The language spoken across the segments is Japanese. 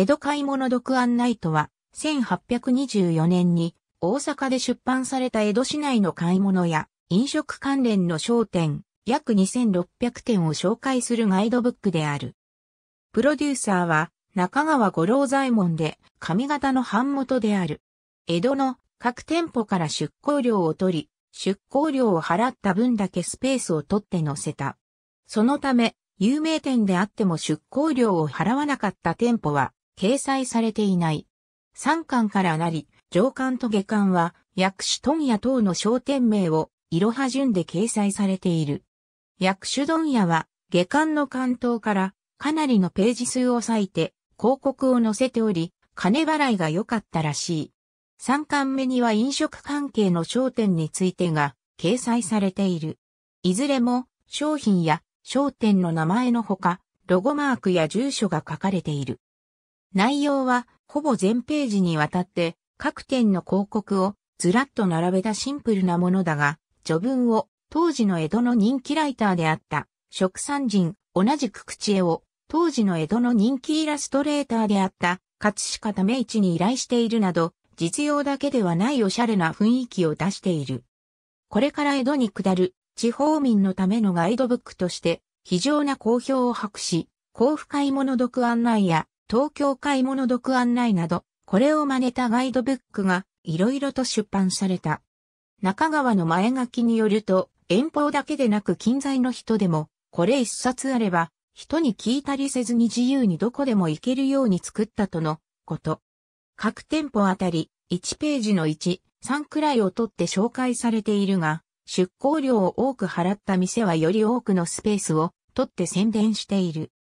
江戸買い物読案内とは、1824年に大阪で出版された江戸市内の買い物や飲食関連の商店、約2600点を紹介するガイドブックである。プロデューサーは中川五郎左衛門で上方の版元である。江戸の各店舗から出向料を取り、出向料を払った分だけスペースを取って載せた。そのため、有名店であっても出向料を払わなかった店舗は掲載されていない。三巻からなり、上巻と下巻は、薬種問屋等の商店名を、いろは順で掲載されている。薬種問屋は、下巻の関東から、かなりのページ数を割いて、広告を載せており、金払いが良かったらしい。三巻目には飲食関係の商店についてが、掲載されている。いずれも、商品や商店の名前のほか、ロゴマークや住所が書かれている。内容は、ほぼ全ページにわたって、各店の広告をずらっと並べたシンプルなものだが、序文を当時の江戸の人気ライターであった、食産人、同じく口絵を、当時の江戸の人気イラストレーターであった、葛飾為一に依頼しているなど、実用だけではないおしゃれな雰囲気を出している。これから江戸に下る地方民のためのガイドブックとして非常な好評を博し、甲府買い物読案内や東京買い物読案内など、これを真似たガイドブックがいろいろと出版された。中川の前書きによると、遠方だけでなく近在の人でも、これ一冊あれば、人に聞いたりせずに自由にどこでも行けるように作ったとのこと。各店舗あたり、1ページの1、3くらいを取って紹介されているが、出稿料を多く払った店はより多くのスペースを取って宣伝している。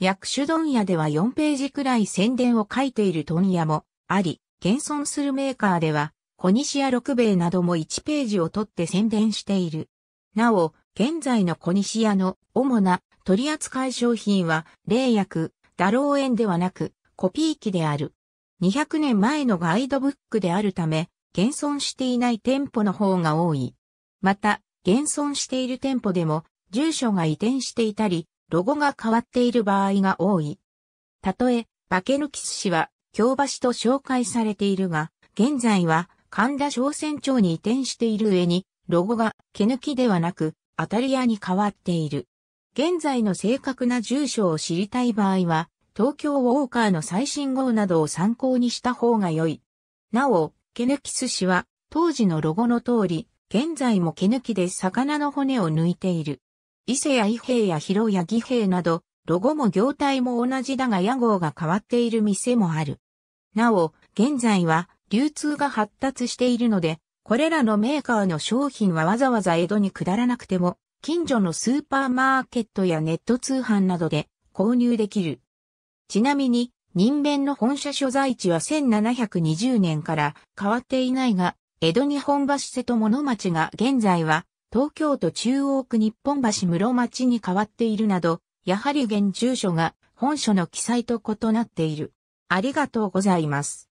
薬種問屋では4ページくらい宣伝を書いている問屋もあり、現存するメーカーでは、小西屋六兵衛なども1ページを取って宣伝している。なお、現在の小西屋の主な取扱い商品は、霊薬、ダロ園ではなく、コピー機である。200年前のガイドブックであるため、現存していない店舗の方が多い。また、現存している店舗でも、住所が移転していたり、ロゴが変わっている場合が多い。たとえ、バケヌキス氏は、京橋と紹介されているが、現在は、神田商船町に移転している上に、ロゴが毛抜きではなく、当たり屋に変わっている。現在の正確な住所を知りたい場合は、東京ウォーカーの最新号などを参考にした方が良い。なお、毛抜き寿司は、当時のロゴの通り、現在も毛抜きで魚の骨を抜いている。伊勢や伊兵や広や義兵など、ロゴも業態も同じだが屋号が変わっている店もある。なお、現在は流通が発達しているので、これらのメーカーの商品はわざわざ江戸に下らなくても、近所のスーパーマーケットやネット通販などで購入できる。ちなみに、人弁の本社所在地は1720年から変わっていないが、江戸に本橋瀬と物町が現在は東京都中央区日本橋室町に変わっているなど、やはり現住所が本書の記載と異なっている。ありがとうございます。